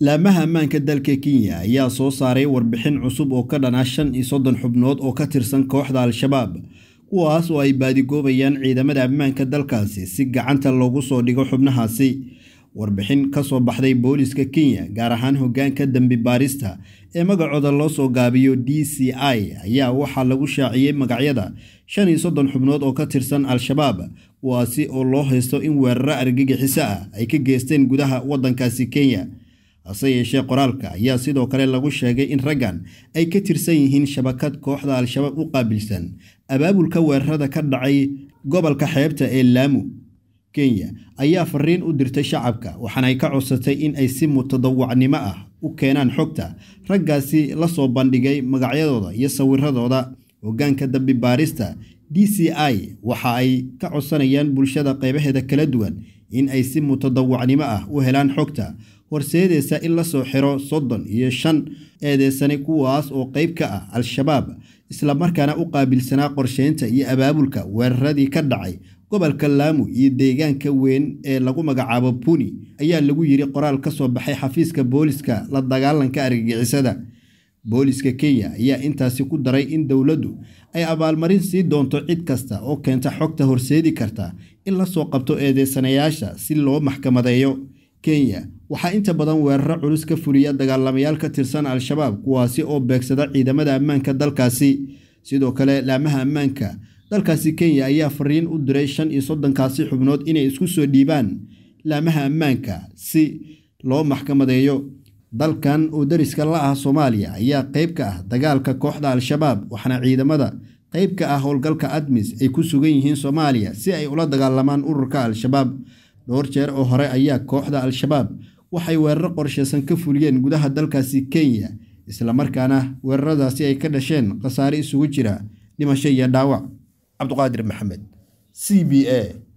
laamaha ammaanka dalka kenya ayaa soo saaray warbixin cusub oo ka dhanaa ah shan iyo soddon xubnood oo ka tirsan kooxda al-shabaab kuwaas oo ay baadigoobayaan ciidamada ammaanka dalkaasi si gacanta loogu soo dhigo xubnahaasi warbixin ka soo baxday booliiska kenya gaar ahaan hoggaanka dembi baarista ee magacooda loo soo gaabiyo d c i ayaa waxaa lagu shaaciyey magacyada shan iyo soddon xubnood oo ka tirsan al-shabaab kuwaasi oo loo haysto in weeraro argagixiso ah ay ka geysteen gudaha waddankaasi kenya hase yeeshee qoraalka ayaa sidoo kale lagu sheegay in raggan ay ka tirsan yihiin shabakad kooxda al-shabaab u qaabilsan abaabulka weerarada ka dhacay gobolka xeebta ee laamu kenya ayaa fariin u dirtay shacabka waxaana ay ka codsatay in ay si mutadawacnimo ah u keenaan xogta raggaasi la soo bandhigay magacyadooda iyo sawiradooda hogaanka dambi baarista d c i waxa ay ka codsanayaan bulshada qaybaheeda kala duwan in ay si mutadawacnimo ah u helaan xogta horseedaysa in la soo xiro soddon iyo shan eedeysane kuwaas oo qayb ka ah al-shabaab isla markaana u qaabilsanaa qorsheynta iyo abaabulka weeraradii ka dhacay gobolka laamu iyo deegaanka weyn ee lagu magacaabo puni ayaa lagu yidhi qoraal ka soo baxay xafiiska booliska la dagaalanka argagixisada booliska kenya ayaa intaasi ku daray in dowladdu ay abaalmarin sii doonto cid kasta oo keenta xogta horseedi karta in lasoo qabto eedeysanayaasha si loo maxkamadeeyo kenya waxaa inta badan weeraro culus ka fuliya dagaalamayaal ka tirsan al-shabaab kuwaasi oo beegsada ciidamada ammaanka dalkaasi sidoo kale laamaha ammaanka dalkaasi kenya ayaa fariin u diray shan iyo soddonkaasi xubnood inay isku soo dhiibaan laamaha ammaanka si loo maxkamadeeyo dalkan oo dariska la ah soomaaliya ayaa qayb ka ah dagaalka kooxda al-shabaab waxaana ciidamada qayb ka ah howlgalka admis ay ku sugan yihiin soomaaliya si ay ula dagaalamaan ururka al-shabaab dhowr jeer oo hore ayaa kooxda al-shabaab waxay weeraro qorshaysan ka fuliyeen gudaha dalkaasi kenya isla markaana weeraradaasi ay ka dhasheen khasaare isugu jira dhimasho iyo dhaawac cabduqaadir maxamed c b a